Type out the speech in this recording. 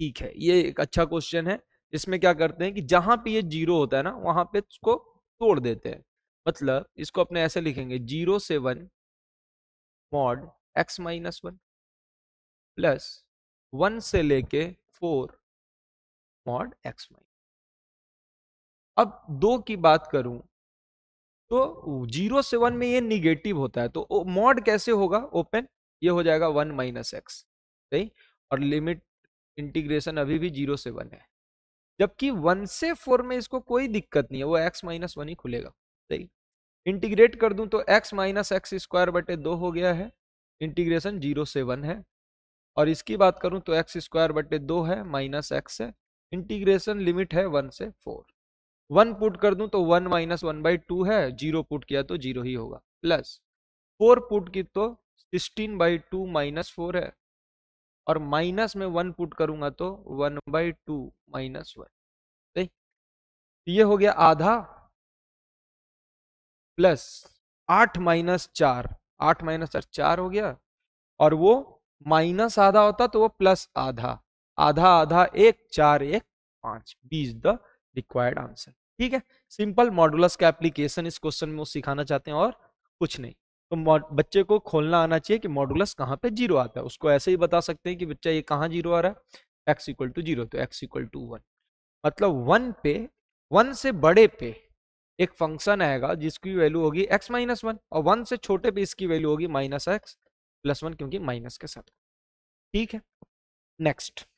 ठीक है ये एक अच्छा क्वेश्चन है इसमें क्या करते हैं कि जहां पे ये जीरो होता है ना वहां पे इसको तोड़ देते हैं मतलब इसको अपने ऐसे लिखेंगे जीरो से one mod x minus one plus one से लेके फोर मॉड एक्स माइनस अब दो की बात करूं तो जीरो से वन में ये निगेटिव होता है तो मॉड कैसे होगा ओपन ये हो जाएगा वन माइनस एक्स सही और लिमिट इंटीग्रेशन अभी भी जीरो से वन है जबकि वन से फोर में इसको कोई दिक्कत नहीं है वो एक्स माइनस वन ही खुलेगा सही इंटीग्रेट कर दूं तो एक्स माइनस एक्स स्क्वायर बटे दो हो गया है इंटीग्रेशन जीरो से वन है और इसकी बात करूं तो एक्स स्क्वायर बटे दो है माइनस एक्स है इंटीग्रेशन लिमिट है वन से फोर वन पुट कर दूं तो one minus one by two है जीरो पुट किया तो जीरो ही होगा प्लस फोर पुट की तो sixteen by two minus four है और माइनस में वन पुट करूंगा तो one by two minus one तो ये हो गया आधा प्लस आठ माइनस चार आठ माइनस चार चार हो गया और वो माइनस आधा होता तो वो प्लस आधा आधा आधा एक चार एक पांच बीस द रिक्वायर्ड आंसर ठीक है सिंपल मॉडुलस का एप्लीकेशन इस क्वेश्चन में वो सिखाना चाहते हैं और कुछ नहीं तो बच्चे को खोलना आना चाहिए कि मॉडुलस कहाँ पे जीरो आता है उसको ऐसे ही बता सकते हैं कि बच्चा ये कहाँ जीरो आ रहा है एक्स इक्वल टू जीरो तो एक्स इक्वल टू वन मतलब वन पे वन से बड़े पे एक फंक्शन आएगा जिसकी वैल्यू होगी एक्स माइनस वन और वन से छोटे पे इसकी वैल्यू होगी माइनस एक्स प्लस वन क्योंकि माइनस के साथ ठीक है नेक्स्ट